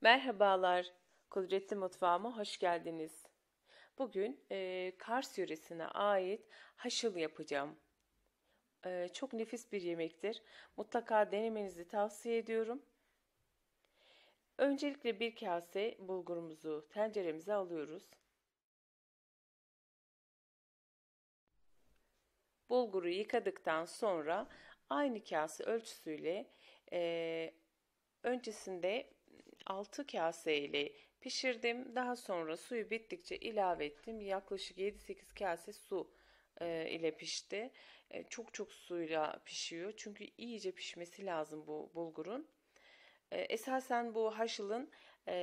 Merhabalar, Kudretli Mutfağıma hoş geldiniz. Bugün e, Kars yöresine ait haşıl yapacağım. E, çok nefis bir yemektir. Mutlaka denemenizi tavsiye ediyorum. Öncelikle bir kase bulgurumuzu tenceremize alıyoruz. Bulguru yıkadıktan sonra aynı kase ölçüsüyle e, öncesinde 6 kase ile pişirdim. Daha sonra suyu bittikçe ilave ettim. Yaklaşık 7-8 kase su e, ile pişti. E, çok çok suyla pişiyor. Çünkü iyice pişmesi lazım bu bulgurun. E, esasen bu haşılın e,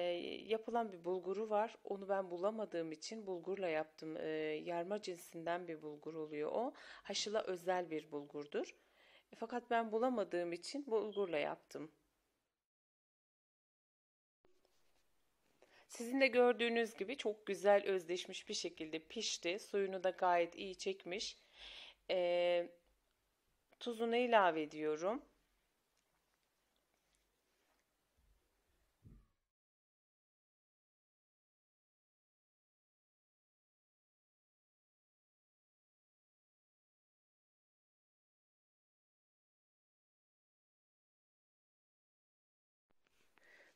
yapılan bir bulguru var. Onu ben bulamadığım için bulgurla yaptım. E, yarma cinsinden bir bulgur oluyor o. Haşıla özel bir bulgurdur. E, fakat ben bulamadığım için bulgurla yaptım. Sizin de gördüğünüz gibi çok güzel özdeşmiş bir şekilde pişti. Suyunu da gayet iyi çekmiş. E, tuzunu ilave ediyorum.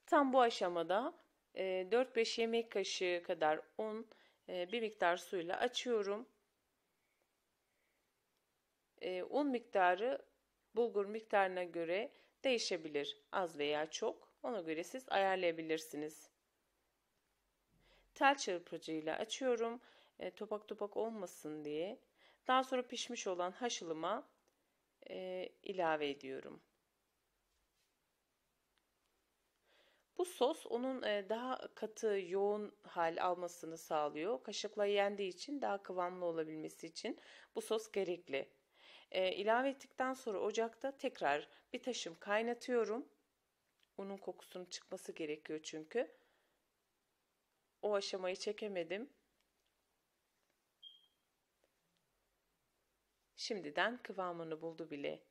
Tam bu aşamada 4-5 ee, yemek kaşığı kadar un e, bir miktar suyla açıyorum. Ee, un miktarı bulgur miktarına göre değişebilir. Az veya çok. Ona göre siz ayarlayabilirsiniz. Tel çırpıcıyla açıyorum. Ee, topak topak olmasın diye. Daha sonra pişmiş olan haşlıma e, ilave ediyorum. Bu sos onun e, daha katı, yoğun hal almasını sağlıyor. Kaşıkla yendiği için daha kıvamlı olabilmesi için bu sos gerekli. E, ilave ettikten sonra ocakta tekrar bir taşım kaynatıyorum. Unun kokusunun çıkması gerekiyor çünkü. O aşamayı çekemedim. Şimdiden kıvamını buldu bile.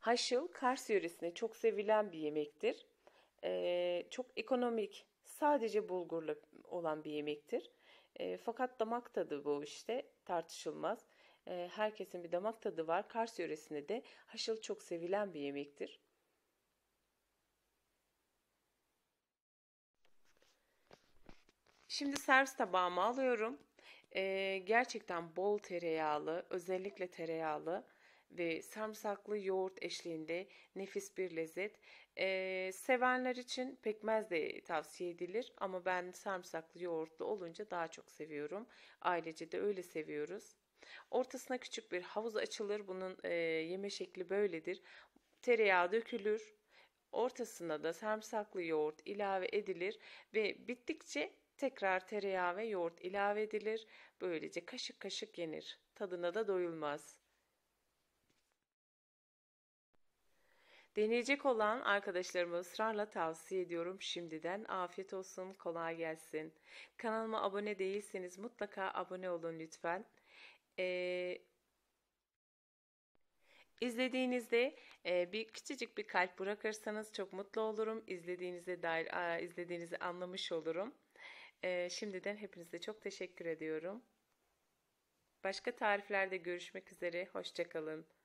Haşıl Kars yöresinde çok sevilen bir yemektir. Ee, çok ekonomik, sadece bulgurla olan bir yemektir. E, fakat damak tadı bu işte tartışılmaz. E, herkesin bir damak tadı var. Kars yöresinde de haşıl çok sevilen bir yemektir. Şimdi servis tabağıma alıyorum. E, gerçekten bol tereyağlı, özellikle tereyağlı ve sarımsaklı yoğurt eşliğinde nefis bir lezzet. Ee, sevenler için pekmez de tavsiye edilir ama ben sarımsaklı yoğurtlu olunca daha çok seviyorum. Ailece de öyle seviyoruz. Ortasına küçük bir havuz açılır. Bunun e, yeme şekli böyledir. Tereyağı dökülür. Ortasına da sarımsaklı yoğurt ilave edilir ve bittikçe tekrar tereyağı ve yoğurt ilave edilir. Böylece kaşık kaşık yenir. Tadına da doyulmaz. Deneyecek olan arkadaşlarıma ısrarla tavsiye ediyorum. Şimdiden afiyet olsun, kolay gelsin. Kanalıma abone değilseniz mutlaka abone olun lütfen. Ee, İzlediğinizde e, bir küçücük bir kalp bırakırsanız çok mutlu olurum. İzlediğinizde dair a, izlediğinizi anlamış olurum. E, şimdiden hepinize çok teşekkür ediyorum. Başka tariflerde görüşmek üzere. Hoşçakalın.